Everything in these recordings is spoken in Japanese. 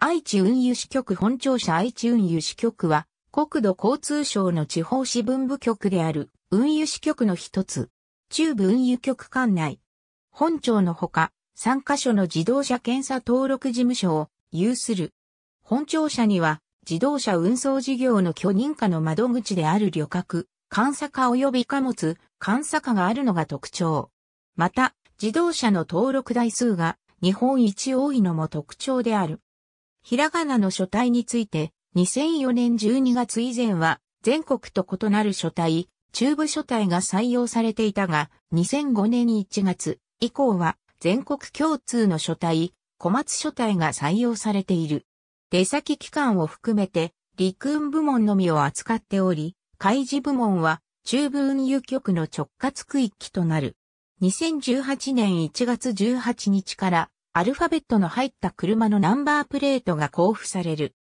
愛知運輸支局本庁舎愛知運輸支局は、国土交通省の地方支分部局である運輸支局の一つ、中部運輸局管内。本庁のほか、3カ所の自動車検査登録事務所を有する。本庁舎には、自動車運送事業の許認可の窓口である旅客、監査課及び貨物、監査課があるのが特徴。また、自動車の登録台数が日本一多いのも特徴である。ひらがなの書体について、2004年12月以前は、全国と異なる書体、中部書体が採用されていたが、2005年1月以降は、全国共通の書体、小松書体が採用されている。出先機関を含めて、陸運部門のみを扱っており、海事部門は中部運輸局の直轄区域となる。2018年1月18日からアルファベットの入った車のナンバープレートが交付される。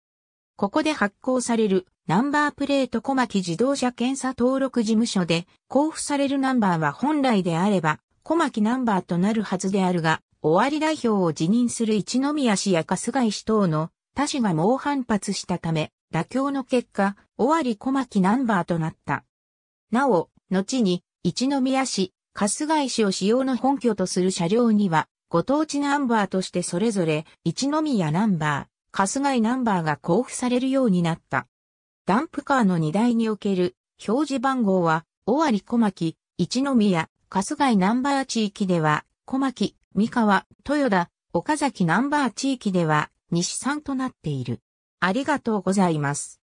ここで発行されるナンバープレート小牧自動車検査登録事務所で交付されるナンバーは本来であれば小牧ナンバーとなるはずであるが、終わり代表を辞任する一宮氏や春日井氏等の他氏が猛反発したため、妥協の結果、尾張小牧ナンバーとなった。なお、後に、一宮市、春日井市を使用の本拠とする車両には、ご当地ナンバーとしてそれぞれ、一宮ナンバー、春日井ナンバーが交付されるようになった。ダンプカーの荷台における表示番号は、尾張小牧、一宮、春日井ナンバー地域では、小牧、三河、豊田、岡崎ナンバー地域では、西三となっている。ありがとうございます。